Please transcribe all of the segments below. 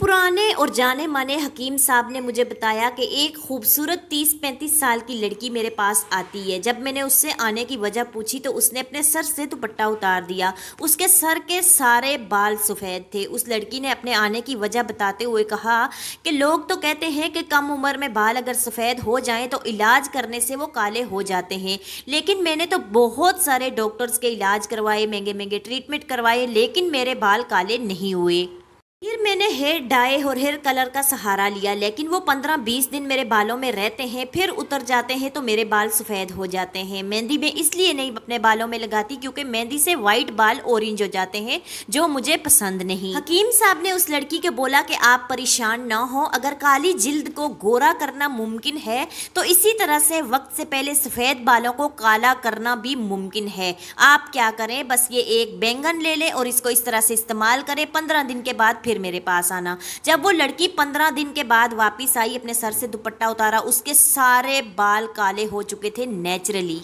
पुराने और जाने माने हकीम साहब ने मुझे बताया कि एक खूबसूरत तीस पैंतीस साल की लड़की मेरे पास आती है जब मैंने उससे आने की वजह पूछी तो उसने अपने सर से दुपट्टा उतार दिया उसके सर के सारे बाल सफ़ेद थे उस लड़की ने अपने आने की वजह बताते हुए कहा कि लोग तो कहते हैं कि कम उम्र में बाल अगर सफ़ेद हो जाएँ तो इलाज करने से वो काले हो जाते हैं लेकिन मैंने तो बहुत सारे डॉक्टर्स के इलाज करवाए महंगे महंगे ट्रीटमेंट करवाए लेकिन मेरे बाल काले नहीं हुए फिर मैंने हेयर डाई और हेयर कलर का सहारा लिया लेकिन वो 15-20 दिन मेरे बालों में रहते हैं फिर उतर जाते हैं तो मेरे बाल सफ़ेद हो जाते हैं मेहंदी में इसलिए नहीं अपने बालों में लगाती क्योंकि मेहंदी से वाइट बाल ऑरेंज हो जाते हैं जो मुझे पसंद नहीं हकीम साहब ने उस लड़की के बोला कि आप परेशान ना हो अगर काली जल्द को गोरा करना मुमकिन है तो इसी तरह से वक्त से पहले सफ़ेद बालों को काला करना भी मुमकिन है आप क्या करें बस ये एक बैंगन ले लें और इसको इस तरह से इस्तेमाल करें पंद्रह दिन के बाद फिर मेरे पास आना जब वो लड़की पंद्रह दिन के बाद वापस आई अपने सर से दुपट्टा उतारा उसके सारे बाल काले हो चुके थे नेचुरली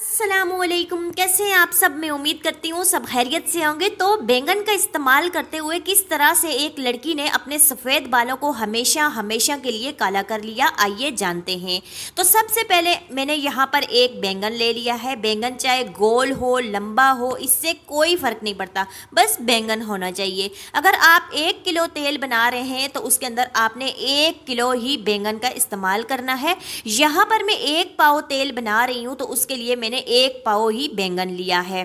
असलम कैसे हैं आप सब मैं उम्मीद करती हूँ सब खैरियत से होंगे तो बैंगन का इस्तेमाल करते हुए किस तरह से एक लड़की ने अपने सफ़ेद बालों को हमेशा हमेशा के लिए काला कर लिया आइए जानते हैं तो सबसे पहले मैंने यहाँ पर एक बैंगन ले लिया है बैंगन चाहे गोल हो लंबा हो इससे कोई फ़र्क नहीं पड़ता बस बैंगन होना चाहिए अगर आप एक किलो तेल बना रहे हैं तो उसके अंदर आपने एक किलो ही बैंगन का इस्तेमाल करना है यहाँ पर मैं एक पाव तेल बना रही हूँ तो उसके लिए मैं मैंने एक पाव ही बैंगन लिया है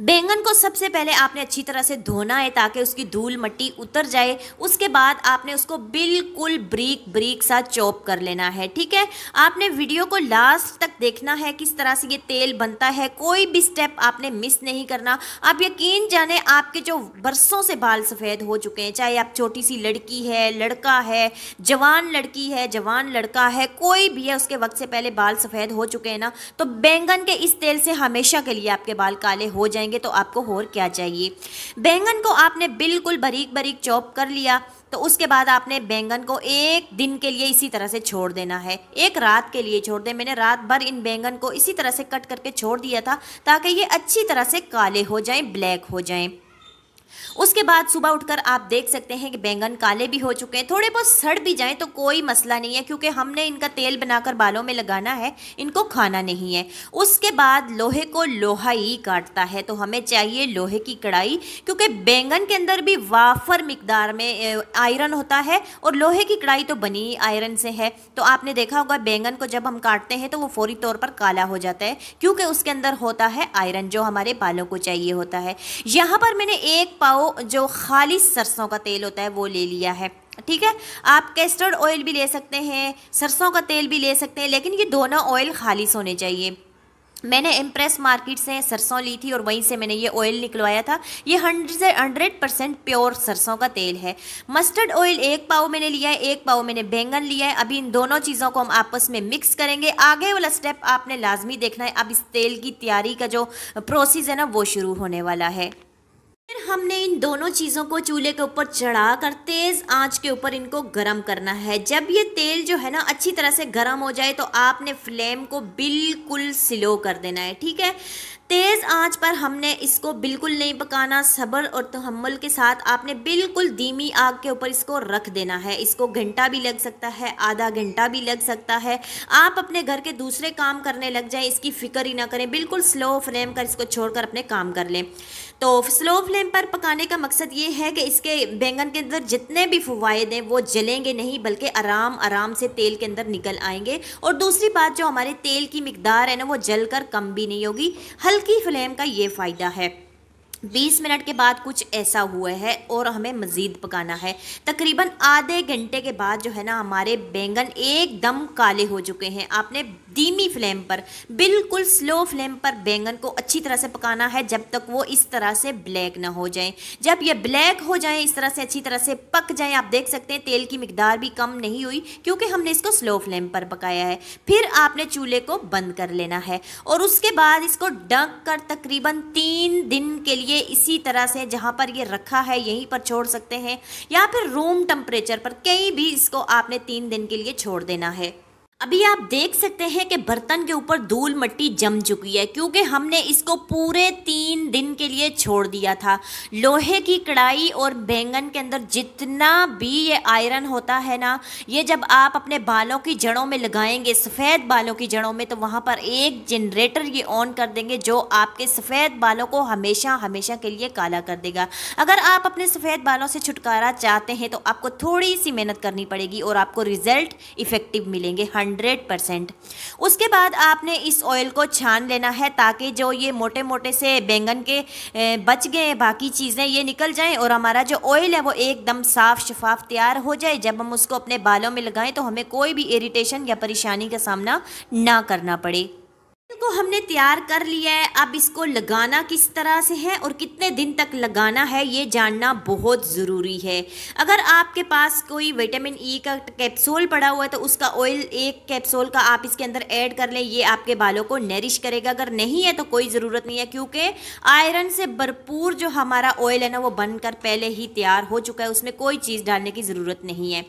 बैंगन को सबसे पहले आपने अच्छी तरह से धोना है ताकि उसकी धूल मट्टी उतर जाए उसके बाद आपने उसको बिल्कुल ब्रीक ब्रीक सा चॉप कर लेना है ठीक है आपने वीडियो को लास्ट तक देखना है किस तरह से ये तेल बनता है कोई भी स्टेप आपने मिस नहीं करना आप यकीन जाने आपके जो बरसों से बाल सफ़ेद हो चुके हैं चाहे आप छोटी सी लड़की है लड़का है जवान लड़की है जवान लड़का है कोई भी है उसके वक्त से पहले बाल सफ़ेद हो चुके हैं ना तो बैंगन के इस तेल से हमेशा के लिए आपके बाल काले हो जाएंगे तो आपको और क्या चाहिए बैंगन को आपने बिल्कुल बारीक बारीक चॉप कर लिया तो उसके बाद आपने बैंगन को एक दिन के लिए इसी तरह से छोड़ देना है एक रात के लिए छोड़ दे मैंने रात भर इन बैंगन को इसी तरह से कट करके छोड़ दिया था ताकि ये अच्छी तरह से काले हो जाएं ब्लैक हो जाएं उसके बाद सुबह उठकर आप देख सकते हैं कि बैंगन काले भी हो चुके हैं थोड़े बहुत सड़ भी जाएँ तो कोई मसला नहीं है क्योंकि हमने इनका तेल बनाकर बालों में लगाना है इनको खाना नहीं है उसके बाद लोहे को लोहा ही काटता है तो हमें चाहिए लोहे की कढ़ाई क्योंकि बैंगन के अंदर भी वाफर मकदार में आयरन होता है और लोहे की कढ़ाई तो बनी आयरन से है तो आपने देखा होगा बैंगन को जब हम काटते हैं तो वो फौरी तौर पर काला हो जाता है क्योंकि उसके अंदर होता है आयरन जो हमारे बालों को चाहिए होता है यहाँ पर मैंने एक पाव जो खालिश सरसों का तेल होता है वो ले लिया है ठीक है आप कैस्टर्ड ऑयल भी ले सकते हैं सरसों का तेल भी ले सकते हैं लेकिन ये दोनों ऑयल खालिश होने चाहिए मैंने इम्प्रेस मार्केट से सरसों ली थी और वहीं से मैंने ये ऑयल निकलवाया था ये हंड्रेड से हंड्रेड परसेंट प्योर सरसों का तेल है मस्टर्ड ऑयल एक पाव मैंने लिया है एक पाव मैंने बैंगन लिया है अभी इन दोनों चीज़ों को हम आपस में मिक्स करेंगे आगे वाला स्टेप आपने लाजमी देखना है अब इस तेल की तैयारी का जो प्रोसेस है ना वो शुरू होने वाला है फिर हमने इन दोनों चीज़ों को चूल्हे के ऊपर चढ़ा कर तेज़ आंच के ऊपर इनको गरम करना है जब ये तेल जो है ना अच्छी तरह से गरम हो जाए तो आपने फ्लेम को बिल्कुल स्लो कर देना है ठीक है तेज़ आंच पर हमने इसको बिल्कुल नहीं पकाना सब्र और तहमल के साथ आपने बिल्कुल धीमी आग के ऊपर इसको रख देना है इसको घंटा भी लग सकता है आधा घंटा भी लग सकता है आप अपने घर के दूसरे काम करने लग जाएं इसकी फ़िक्र ही ना करें बिल्कुल स्लो फ्लेम कर इसको छोड़कर अपने काम कर लें तो स्लो फ्लेम पर पकाने का मकसद ये है कि इसके बैंगन के अंदर जितने भी फवायद हैं वो जलेंगे नहीं बल्कि आराम आराम से तेल के अंदर निकल आएंगे और दूसरी बात जो हमारे तेल की मकदार है ना वो जल कर कम भी नहीं होगी हल हल्की की फ्लेम का ये फ़ायदा है बीस मिनट के बाद कुछ ऐसा हुआ है और हमें मज़ीद पकाना है तकरीबन आधे घंटे के बाद जो है ना हमारे बैंगन एकदम काले हो चुके हैं आपने धीमी फ्लेम पर बिल्कुल स्लो फ्लेम पर बैंगन को अच्छी तरह से पकाना है जब तक वो इस तरह से ब्लैक ना हो जाए जब ये ब्लैक हो जाए इस तरह से अच्छी तरह से पक जाए आप देख सकते हैं तेल की मकदार भी कम नहीं हुई क्योंकि हमने इसको स्लो फ्लेम पर पकाया है फिर आपने चूल्हे को बंद कर लेना है और उसके बाद इसको डक कर तकरीबन तीन दिन के लिए लिए इसी तरह से जहाँ पर ये रखा है यहीं पर छोड़ सकते हैं या फिर रूम टेम्परेचर पर कहीं भी इसको आपने तीन दिन के लिए छोड़ देना है अभी आप देख सकते हैं कि बर्तन के ऊपर धूल मट्टी जम चुकी है क्योंकि हमने इसको पूरे तीन दिन के लिए छोड़ दिया था लोहे की कढ़ाई और बैंगन के अंदर जितना भी ये आयरन होता है ना ये जब आप अपने बालों की जड़ों में लगाएंगे सफ़ेद बालों की जड़ों में तो वहाँ पर एक जनरेटर ये ऑन कर देंगे जो आपके सफ़ेद बालों को हमेशा हमेशा के लिए काला कर देगा अगर आप अपने सफ़ेद बालों से छुटकारा चाहते हैं तो आपको थोड़ी सी मेहनत करनी पड़ेगी और आपको रिज़ल्ट इफ़ेक्टिव मिलेंगे हंड्रेड हंड्रेड परसेंट उसके बाद आपने इस ऑयल को छान लेना है ताकि जो ये मोटे मोटे से बैंगन के बच गए बाकी चीज़ें ये निकल जाएँ और हमारा जो ऑयल है वो एकदम साफ़ शफाफ तैयार हो जाए जब हम उसको अपने बालों में लगाएं तो हमें कोई भी इरीटेशन या परेशानी का सामना ना करना पड़े को हमने तैयार कर लिया है अब इसको लगाना किस तरह से है और कितने दिन तक लगाना है ये जानना बहुत ज़रूरी है अगर आपके पास कोई विटामिन ई e का कैप्सूल पड़ा हुआ है तो उसका ऑयल एक कैप्सूल का आप इसके अंदर ऐड कर लें ये आपके बालों को नरिश करेगा अगर नहीं है तो कोई ज़रूरत नहीं है क्योंकि आयरन से भरपूर जो हमारा ऑयल है ना वो बनकर पहले ही तैयार हो चुका है उसमें कोई चीज़ डालने की ज़रूरत नहीं है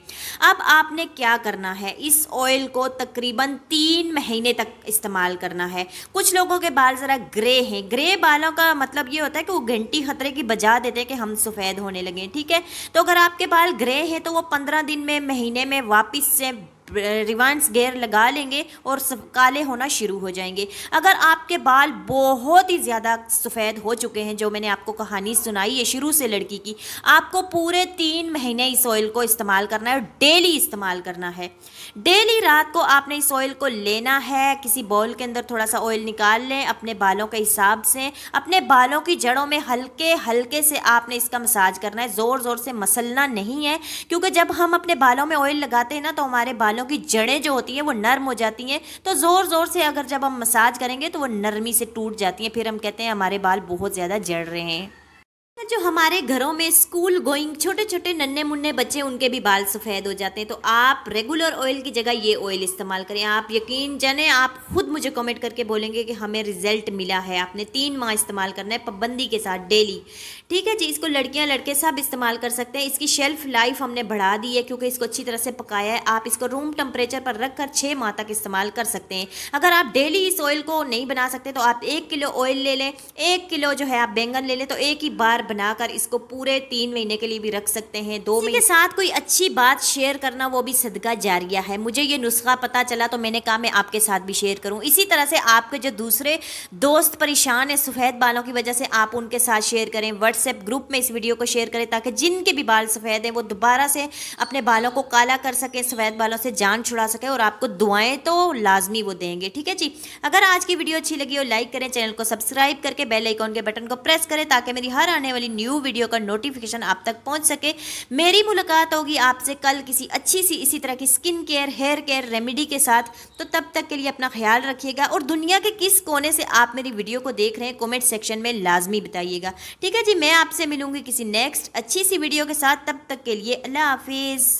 अब आपने क्या करना है इस ऑयल को तकरीबन तीन महीने तक इस्तेमाल करना है कुछ लोगों के बाल ज़रा ग्रे हैं ग्रे बालों का मतलब ये होता है कि वो घंटी खतरे की बजा देते हैं कि हम सफ़ेद होने लगे ठीक है तो अगर आपके बाल ग्रे हैं तो वो पंद्रह दिन में महीने में वापस से रिवांस गेयर लगा लेंगे और काले होना शुरू हो जाएंगे अगर आपके बाल बहुत ही ज़्यादा सफ़ेद हो चुके हैं जो मैंने आपको कहानी सुनाई है शुरू से लड़की की आपको पूरे तीन महीने इस ऑयल को इस्तेमाल करना है डेली इस्तेमाल करना है डेली रात को आपने इस ऑयल को लेना है किसी बॉल के अंदर थोड़ा सा ऑयल निकाल लें अपने बालों के हिसाब से अपने बालों की जड़ों में हल्के हल्के से आपने इसका मसाज करना है ज़ोर ज़ोर से मसलना नहीं है क्योंकि जब हम अपने बालों में ऑयल लगाते हैं ना तो हमारे बाल बालों की जड़ें जो होती हैं वो नर्म हो जाती हैं तो ज़ोर ज़ोर से अगर जब हम मसाज करेंगे तो वो नरमी से टूट जाती हैं फिर हम कहते हैं हमारे बाल बहुत ज़्यादा जड़ रहे हैं जो हमारे घरों में स्कूल गोइंग छोटे छोटे नन्हे मुन्ने बच्चे उनके भी बाल सफ़ेद हो जाते हैं तो आप रेगुलर ऑयल की जगह ये ऑयल इस्तेमाल करें आप यकीन जाने आप खुद मुझे कमेंट करके बोलेंगे कि हमें रिजल्ट मिला है आपने तीन माह इस्तेमाल करना है पाबंदी के साथ डेली ठीक है जी इसको लड़कियाँ लड़के सब इस्तेमाल कर सकते हैं इसकी शेल्फ लाइफ हमने बढ़ा दी है क्योंकि इसको अच्छी तरह से पकाया है आप इसको रूम टेम्परेचर पर रख कर छः माह तक इस्तेमाल कर सकते हैं अगर आप डेली इस ऑयल को नहीं बना सकते तो आप एक किलो ऑयल ले लें एक किलो जो है आप बैंगन ले लें तो एक ही बार बनाकर इसको पूरे तीन महीने के लिए भी रख सकते हैं दो महीने के साथ कोई अच्छी बात शेयर करना वो भी सदका जारिया है मुझे ये नुस्खा पता चला तो मैंने कहा मैं आपके साथ भी शेयर करूँ इसी तरह से आपके जो दूसरे दोस्त परेशान है सफ़ेद बालों की वजह से आप उनके साथ शेयर करें व्हाट्सएप ग्रुप में इस वीडियो को शेयर करें ताकि जिनके भी बाल सफ़ेद हैं वो दोबारा से अपने बालों को काला कर सके सफ़ेद बालों से जान छुड़ा सके और आपको दुआएं तो लाजमी वो देंगे ठीक है जी अगर आज की वीडियो अच्छी लगी हो लाइक करें चैनल को सब्सक्राइब करके बेल आइकॉन के बटन को प्रेस करें ताकि मेरी हर आने वाली वाली न्यू वीडियो का नोटिफिकेशन आप तक पहुंच सके मेरी मुलाकात होगी आपसे कल किसी अच्छी सी इसी तरह की skin care hair care remedy के साथ तो तब तक के लिए अपना ख्याल रखिएगा और दुनिया के किस कोने से आप मेरी वीडियो को देख रहे हैं कॉमेंट सेक्शन में लाजमी बताइएगा ठीक है जी मैं आपसे मिलूंगी किसी नेक्स्ट अच्छी सी वीडियो के साथ तब तक के लिए अल्लाह हाफिज़